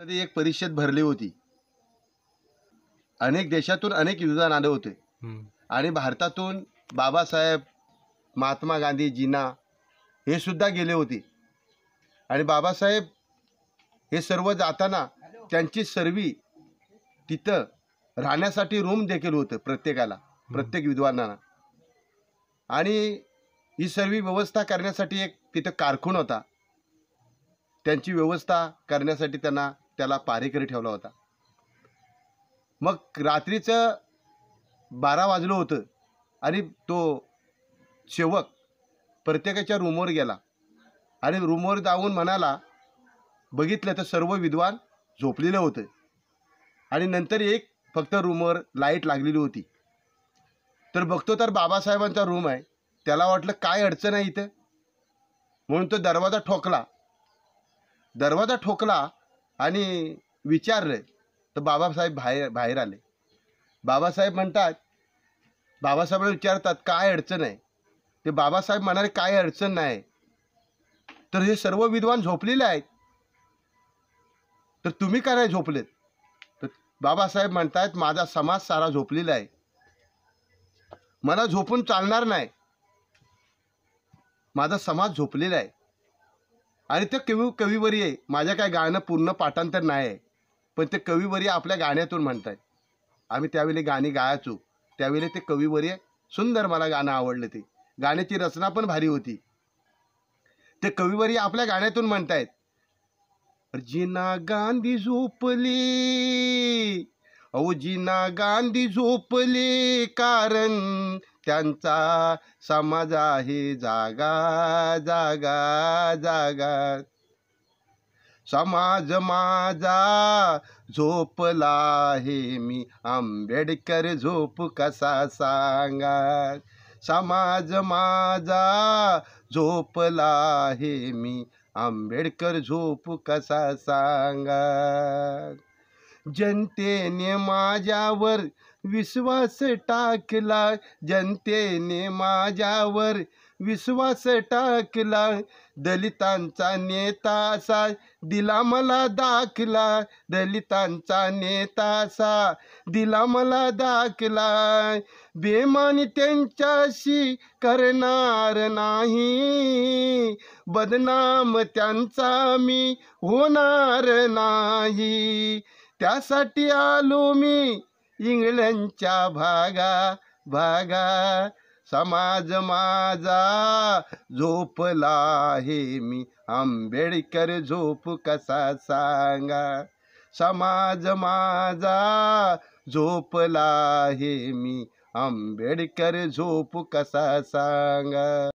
मध्ये एक परिषद भरली होती अनेक देशातून अनेक विद्वान आले होते आणि भारतातून बाबासाहेब महात्मा गांधी जीना हे सुद्धा गेले होते आणि बाबासाहेब हे सर्व जाताना त्यांची सर्वी तिथं राहण्यासाठी रूम देखील होतं प्रत्येकाला प्रत्येक विद्वानांना आणि ही सर्वी व्यवस्था करण्यासाठी एक तिथं कारखून होता त्यांची व्यवस्था करण्यासाठी त्यांना त्याला पारेकरी ठेवला होता मग रात्रीचं बारा वाजलं होतं आणि तो सेवक प्रत्येकाच्या रूमवर गेला आणि रूमवर जाऊन म्हणाला बघितलं तर सर्व विद्वान झोपलेलं होतं आणि नंतर एक फक्त रूमवर लाईट लागलेली होती तर बघतो तर बाबासाहेबांचा रूम आहे त्याला वाटलं काय अडचण आहे इथं म्हणून तो दरवाजा ठोकला दरवाजा ठोकला आणि विचारले तर बाबासाहेब बाहेर बाहेर आले बाबासाहेब म्हणतात बाबासाहेबांना विचारतात काय अडचण आहे ते बाबासाहेब म्हणाले काय अडचण नाही तर हे सर्व विद्वान झोपलेले आहेत तर तुम्ही काय नाही झोपलेत तर बाबासाहेब म्हणतायत माझा समाज सारा झोपलेला आहे मला झोपून चालणार नाही माझा समाज झोपलेला आहे आणि ते कवी कविवरी आहे माझ्या काय गाणं पूर्ण पाठांतर नाही आहे पण ते कविवरी आपल्या गाण्यातून म्हणत आहेत आम्ही त्यावेळी गाणी गायचो त्यावेळी ते कविवरी सुंदर मला गाणं आवडलं ते गाण्याची रचना पण भारी होती ते कविवरी आपल्या गाण्यातून म्हणतायत जिना गांधी झोपली औजीना गांधी झोपले कारण त्यांचा समाज आहे जागा जागा जागा समाज माझा झोपला आहे मी आंबेडकर झोप कसा सांगा समाज माझा झोपला आहे मी आंबेडकर झोप कसा सांगा जनतेने माझ्यावर विश्वास टाकला जनतेने माझ्यावर विश्वास टाकला दलितांचा नेता असा दिला मला दाखला दलितांचा नेता असा दिला मला दाखला बेमान त्यांच्याशी करणार नाही बदनाम त्यांचा मी होणार नाही त्यासाठी आलो मी इंग्लंडच्या भागा भागा समाज माझा झोपला आहे मी आंबेडकर झोप कसा सांगा समाज माझा झोपला आहे मी आंबेडकर झोप कसा सांगा